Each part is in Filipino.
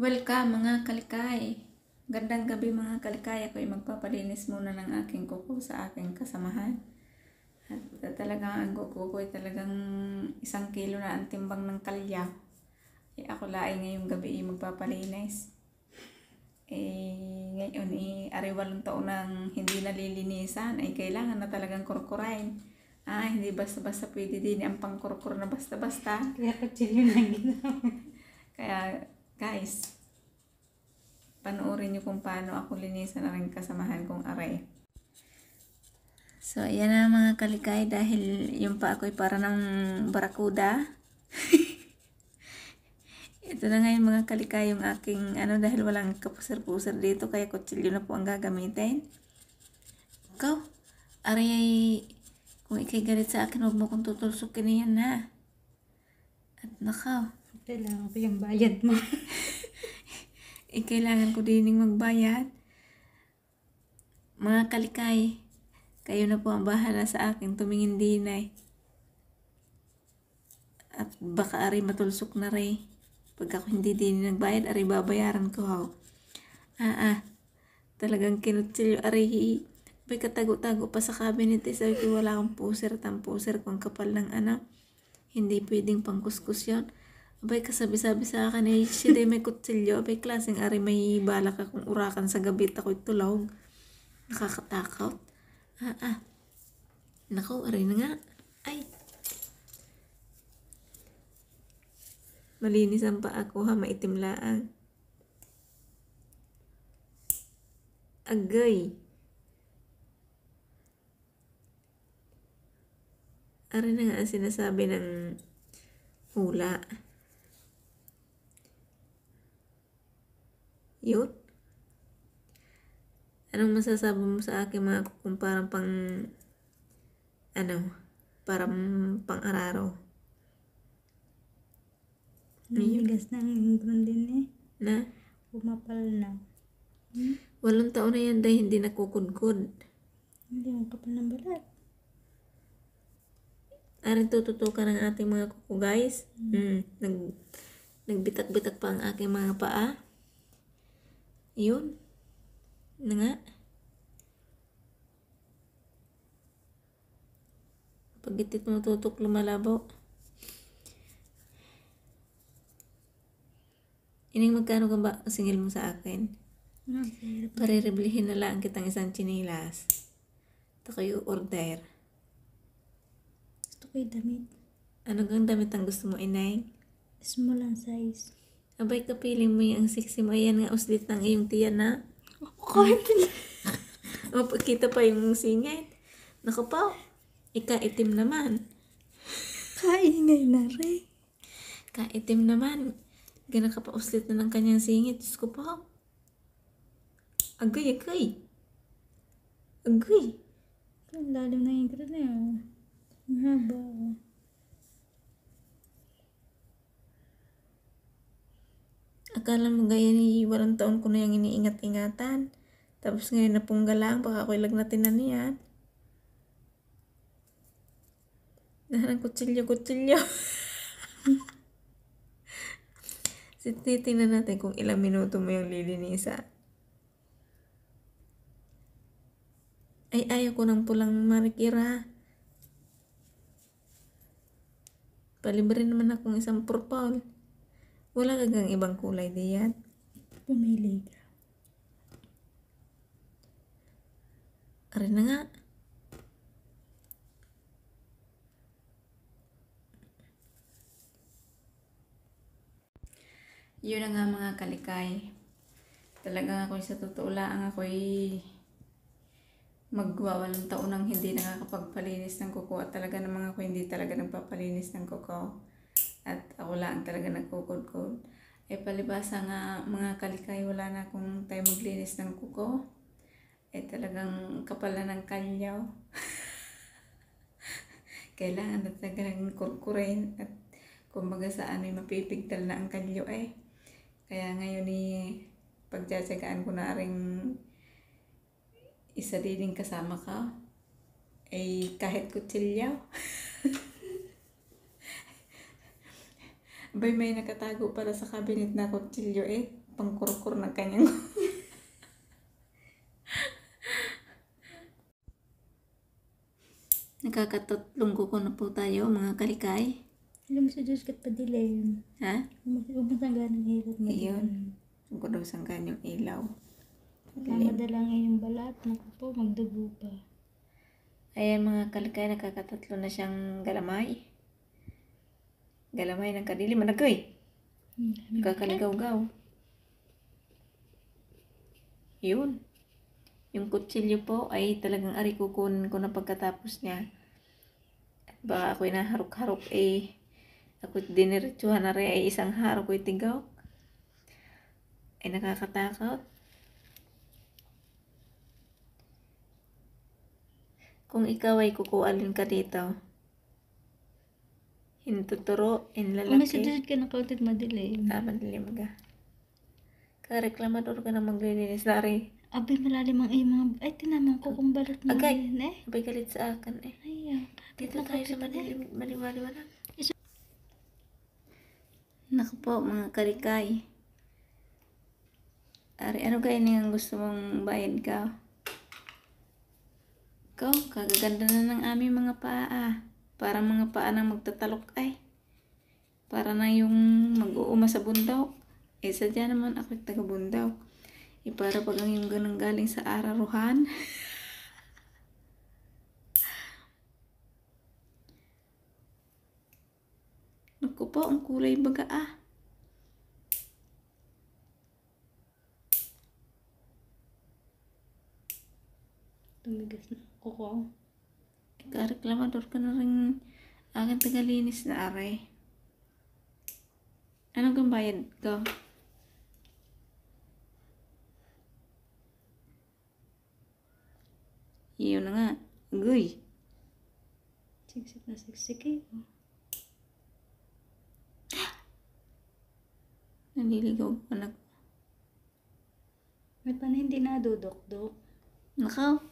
Welcome mga kalikay! Gandang gabi mga kalikay. Ako'y magpapalinis muna ng aking kuko sa aking kasamahan. At talagang ang kuko ko'y talagang isang kilo na ang timbang ng kalya. Eh, ako laay ngayong gabi ay magpapalinis. Eh, ngayon eh, ariwalong taon nang hindi nalilinisan. Ay, kailangan na talagang kurkurain. Ah, hindi basta-basta pwede din ang pangkurkur na basta-basta. Kaya kutsilyo na ginawa. Kaya Guys, panoorin nyo kung paano ako linisan na rin kasamahan kong aray. So, ayan na mga kalikay dahil yung pa ako ay para ng barakuda. Ito na ngayon mga kalikay yung aking ano dahil walang kapuser-puser dito kaya kutsilyo na po ang gagamitin. Ikaw, aray kung ikay galit sa akin huwag mo kong tutulsukin niyan ha. At nakaw. Kailangan ko yung bayad mo. eh, kailangan ko din magbayad. Mga kalikay, kayo na po ang bahala sa akin tumingin dinay. At baka ari matulsok na rin. Pag ako hindi din nagbayad, ari babayaran ko haw. Ah, ah. Talagang kinutsilyo ari. May katago-tago pa sa cabinet eh. Sabi ko, wala akong puser, tampuser, kung kapal ng anak. Hindi pwedeng pangkuskus yon Abay, kasabi-sabi sa akin, eh, siya may kutsilyo. Abay, klaseng ari, may balak akong urakan sa gabi. Ako'y tulog. Nakakatakot. Ah, ah. Naku, ari na nga. Ay. Malinis ang paa ko ha, maitim laang. Agay. Ari na nga ang sinasabi ng hula. Hula. Yun. Anong masasabi mo sa akin mga kung parang pang ano, parang pang araro? Namigas na ang din eh. Na? Pumapal na. Hmm? Walong taon na yan dahil hindi nakukudkod. Hindi mo kapal ng balat. Aring tututukan ng ating mga kuko guys. Mm. Mm. Nag, nagbitak-bitak pa ang aking mga paa. Yun. Na nga. Pag itit mo tutok, lumalabo. Ining magkano ka ba singil mo sa akin? Parireblihin na lang kitang isang chinilas. Ito kayo order. Gusto ko yung damit. Ano kang damit ang gusto mo, inay? Small and size. Abay, kapiling mo yung sexy mo. Ayan nga, uslit ng iyong tiyan na. Kahit Mapakita pa yung singit. Naku po, ikaitim naman. Kaingay na rin. Kaitim naman. Ganun ka pa uslit na ng kanyang singit. Diyos ko po. Agoy, agoy. Agoy. Ang lalim na yung grana. Ang haba. Oh. Akala mo gaya ni warang taon ko na yung iniingat-ingatan. Tapos ngayon na pong galang, baka ako'y lagnatin na niyan. Dahan kutsilyo-kutsilyo. so, natin kung ilang minuto mo yung lilinisa. Ay, ayaw ko ng pulang marikira. Palibre naman akong isang purple. Wala kagang ibang kulay diyan. Pumili ka. Arin na nga. Yun na nga mga kalikay. Talaga kung sa totoo lang ako ay magwawalang taon nang hindi nakakapagpalinis ng kuko at talaga ng mga ko hindi talaga nagpapalinis ng kuko at ako lang talaga nagkukod-kod. E eh, palibasa nga mga kalikay wala na kung tayo maglinis ng kuko. Ay eh, talagang kapala ng kalyaw. Kailangan na talaga ng kurkurin at kumbaga sa ano yung eh, mapipigtal na ang kalyo eh. Kaya ngayon ni eh, pagtsatsagaan ko na rin isa din kasama ka ay eh, kahit kutsilyaw. Bay, may nakatago para sa cabinet na kutsilyo eh. Pangkurkur ng kanyang... Nakakatatlong ko na po tayo, mga kalikay. Alam sa Diyos kat pa dila yun. Ha? Umasanggan ng hilot ngayon. Ayun. Siguro sanggan yung ilaw. Namadala nga yung balat. Naku po, magdugo pa. Ayan mga kalikay, nakakatatlo na siyang galamay. Galamay ng kadili managoy. Hmm. Kakaligaw-gaw. Yun. Yung kutsilyo po ay talagang arikukun ko na pagkatapos niya. baka ako'y naharok-harok eh. Ako'y diniritsuhan na rin ay eh. isang harok ko'y tigaw. Ay nakakatakot. Kung ikaw ay kukualin ka dito, Intuturo, Kung may inlalaki. suggested ka ng kauntit madilim. Ah, madalim ka. Kaya reklamador ka na maglilinis, Dari. Abay, malalim ang iyong mga... Ay, tinaman ko kung balat mo Agay. rin eh. Abay galit sa akin eh. Ay, ang kapit Dito na tayo kapit sa eh. madilim, Naku po, mga karikay. Ari, ano kayo nga ang gusto mong bayad ka? Ikaw, kagaganda na ng aming mga paa. Para mga paa nang magtatalok ay. Para na yung mag-uuma sa bundok. Eh, sadya naman ako taga-bundok. Eh, para pag ang yung ganang galing sa araruhan. Naku po, ang kulay baga ah. Tumigas na. Kukuha ko. Kareklamador ka na rin agad tagalinis na are. Anong kang bayad ko? Iyon na nga. Guy. Siksik na siksik eh. Naliligaw ko na. Ba't pa na hindi nadudok-dok? Nakaw.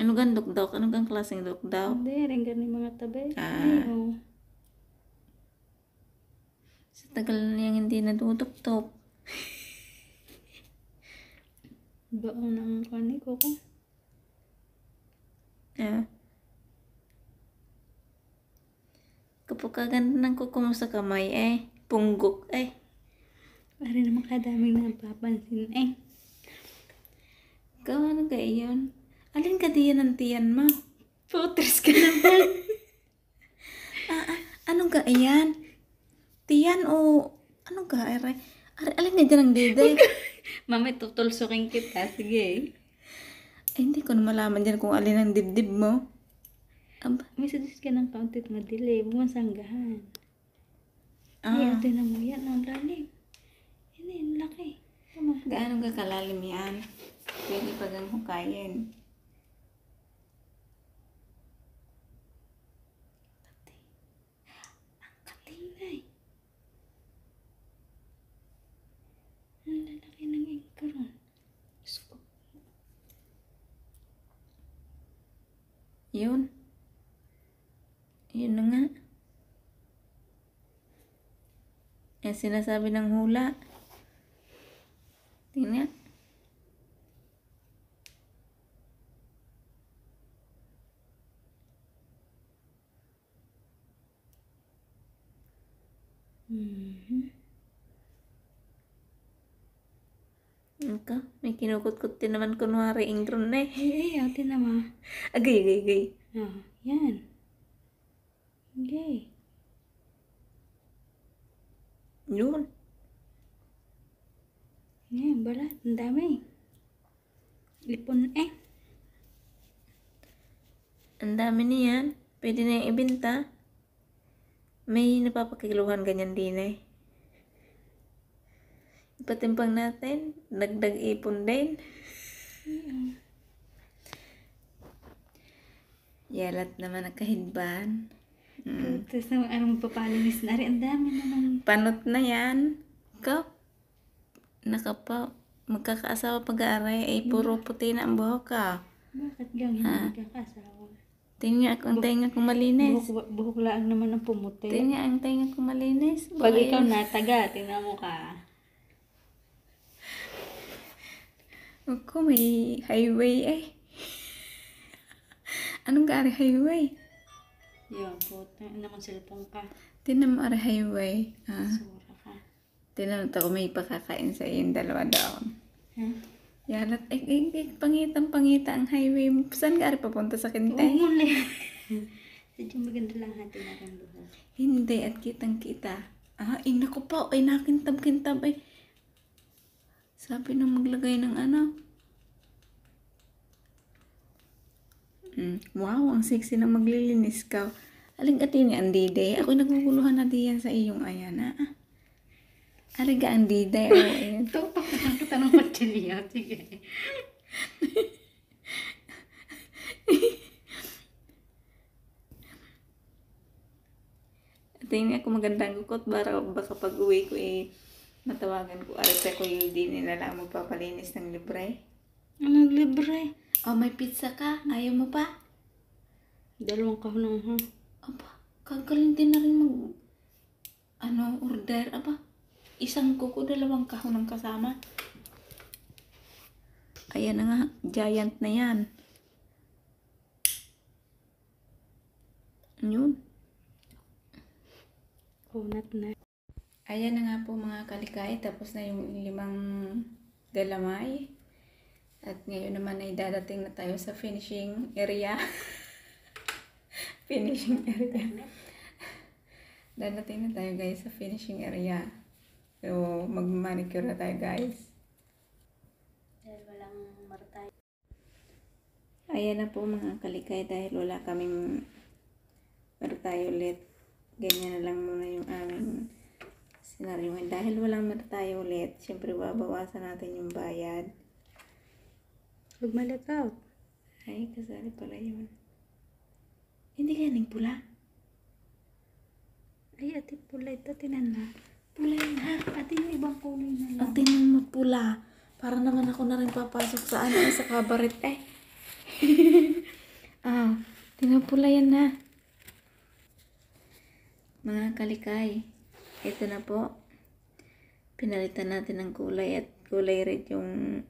Ano gan dukdok? Ano gan klaseng dukdok? Hindi, rin ganun mga tabi. Ah. Ayaw. Sa tagal na niyang hindi natutuptop. Baon ang kani ko. Ah. Kapag kaganda ng mo sa kamay eh. Punggok eh. Para naman kadaming napapansin eh. Gawa na kayo yun. Alin ka diyan ng tiyan mo? Putres ka naman. ah, ano anong ka ayan? Tiyan o Ano ka? Aray, Are, alin ka diyan ng diday? Mama, tutulsukin kita. Sige. Ay, hindi ko na malaman dyan kung alin ang dibdib mo. Aba. May suggest ka ng kauntit na delay. Bumasanggahan. Ah. Ay, ito na mo yan. Ang lalim. Hindi, eh, ang laki. Gaano ka kalalim yan? Pwede pag ang hukayin. Yun. Yun na nga. Yan sinasabi ng hula. Tingnan. ka. May kinukot-kot din naman kunwari ingron na eh. Ay, ay, ate naman. Agay, ah, agay, agay. Ah, yan. Agay. Yun. Yan, bala. Ang dami. Lipon eh. Ang dami niyan. Pwede na yung ibenta. May napapakiluhan ganyan din eh. Patimpang natin. Dagdag ipon din. Yalat naman ang kahidban. Mm. Tapos naman, anong papalinis na rin? Ang dami naman. Panot na yan. Kap. Nakapa. Magkakaasawa pag-aaray. Ay, puro hmm. puti na ang buhok ka. Bakit ganyan ha? magkakaasawa? Tingnan ako ang tenga kong malinis. Buhok, buhok lang naman ang pumuti. Tingnan ang tingnan kong malinis. Pag ikaw nataga, tingnan mo ka. Huwag ko, may highway eh. Anong gari highway? Yo, puta. Naman man cellphone ka? Tinamar highway. Ha? Ah. Sura ka. Tinanong ako may pakakain sa yung dalawa daon. Hmm? Yalat, eh, eh, eh, pangitang pangita ang highway. Saan ka papunta sa kintay? Oo, muli. Sadyo maganda lang natin natin buhay. Hindi, at kitang kita. Ah, inako eh, ko pa, ay nakintab-kintab ay. Eh. Sabi na maglagay ng ano. Mm. Wow, ang sexy na maglilinis ka. Aling atin ni Andide. Ako naguguluhan na diyan sa iyong ayan, ha? Aliga ang diday. Oh, ayan. Tupak na kita ng matiliya. Sige. Tingin ako magandang kukot para baka pag uwi ko eh matawagan ko. Arata ko yung di nila lang magpapalinis ng libre. Anong libre? Oh, may pizza ka. Ayaw mo pa? Dalawang kahunang ha. Aba, kagaling din na rin mag... Ano, order. Aba, isang kuko, dalawang kahunang kasama. Ayan na nga, giant na yan. Yun. Kunat na. Ayan na nga po mga kalikay, tapos na yung limang dalamay. At ngayon naman ay dadating na tayo sa finishing area. finishing area. dadating na tayo guys sa finishing area. So, mag-manicure na tayo guys. Dahil walang martay. Ayan na po mga kalikay dahil wala kaming martay ulit. Ganyan na lang muna yung aming na rin. Well, dahil walang mer tayo ulit, syempre babawasan natin yung bayad. Huwag malet out. Ay, kasali pala yun. Hindi ka nang pula. Ay, ate pula ito. Tinan na. Pula yun ha. Ate yung ibang kulay na lang. Ate yung pula. Para naman ako na rin papasok sa ano, sa kabaret eh. ah, tinapula yan na. Mga kalikay. Ito na po. Pinalitan natin ng kulay at kulay red yung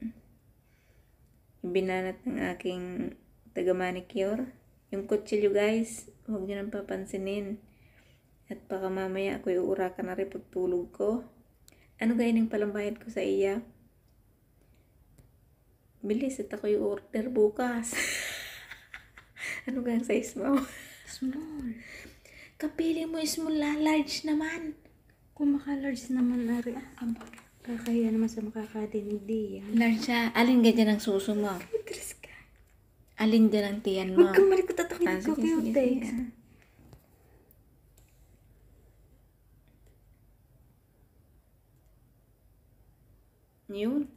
binanat ng aking taga-manicure. Yung kutsilyo guys, huwag nyo nang papansinin. At baka mamaya ako iuurakan ka na rin pagtulog ko. Ano gaya ng palambayad ko sa iya? Bilis, at ako yung order bukas. ano gang size mo? Small. Kapili mo small, large naman. Kung maka-large naman nari, ah, aba. Kakaya naman sa makakatindi yan. Large siya. Alin ganyan ang suso mo? Magkris ka. Alin dyan ang tiyan mo? Huwag kang malikot at ang ko, cutex. Yun.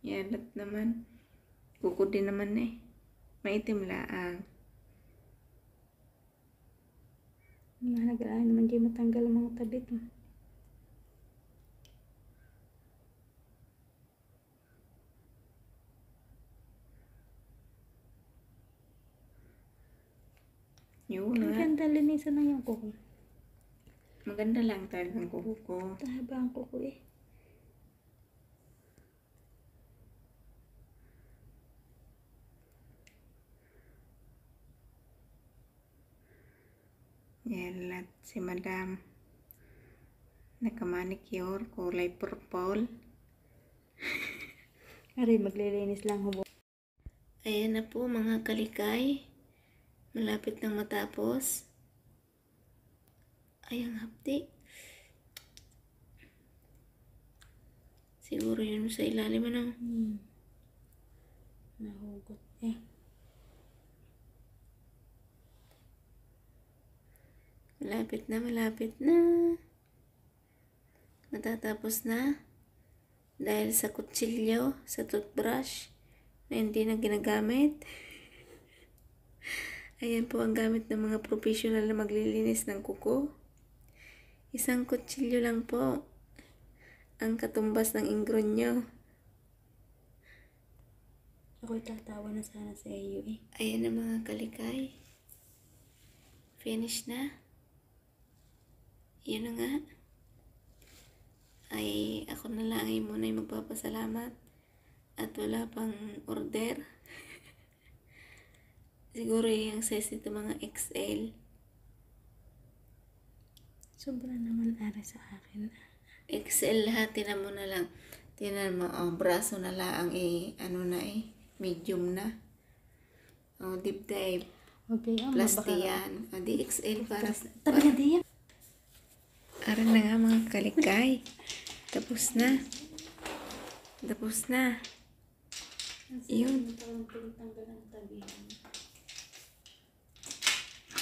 Yalat naman. Kuko naman eh. Maitim laang. Mahalagaan naman di matanggal ang mga tabit mo. Yun Ang ah. ganda, linisan na yung kuko. Maganda lang talagang kuko ko. Tahaba ang kuko eh. Yan lahat si madam. Nakamanicure, kulay purple. Ari, maglilinis lang hubo. Ayan na po mga kalikay. Malapit nang matapos. Ay, ang hapdi. Siguro yun sa ilalim, ano? Hmm. Nahugot eh. Malapit na, malapit na. Matatapos na. Dahil sa kutsilyo, sa toothbrush, na hindi na ginagamit. Ayan po ang gamit ng mga professional na maglilinis ng kuko. Isang kutsilyo lang po ang katumbas ng ingron nyo. Ako'y tatawa na sana sa iyo eh. Ayan ang mga kalikay. Finish na. Yun na nga. Ay, ako na lang ay muna ay magpapasalamat at wala pang order. Siguro yung size nito mga XL. Sobra naman ari sa akin. XL lahat, tinan mo na lang. Tinan mo, oh, braso na lang eh, ano na eh, medium na. Oh, deep dive. Okay, oh, Plus Oh, di XL para sa... Tabi na diyan. Ara na nga mga kalikay. Tapos na. Tapos na. Yun. Tanggal ng tabi.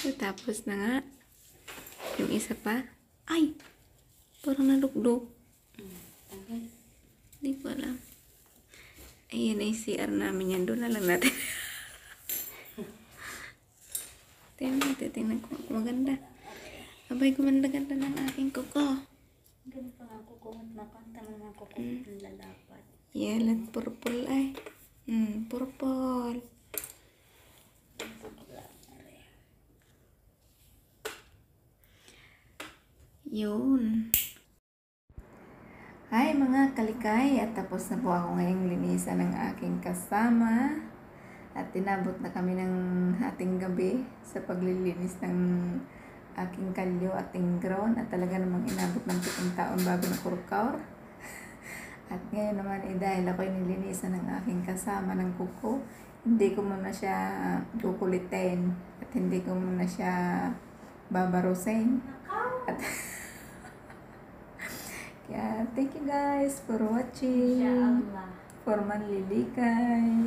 So, tapos na nga. Yung isa pa. Ay! Parang nalugdog. Hindi ko alam. Ayan ay CR namin yan. Doon na lang natin. tingnan natin. Tingnan ko. Maganda. Abay, gumanda-ganda ng aking kuko. Ganda pa nga kuko. Nakanta mo nga kuko. Mm. Lalapat. Yeah, lang purple ay. Mm, purple. Yun. Hi mga kalikay! At tapos na po ako ngayong linisan ng aking kasama. At tinabot na kami ng ating gabi sa paglilinis ng aking kalyo, at ground. At talaga namang inabot ng pitong taon bago na kurkaur. At ngayon naman eh dahil ako nilinisan ng aking kasama ng kuko, hindi ko muna siya kukulitin at hindi ko muna siya babarusin. At Yeah, Thank you guys for watching. Allah. For manlilikay.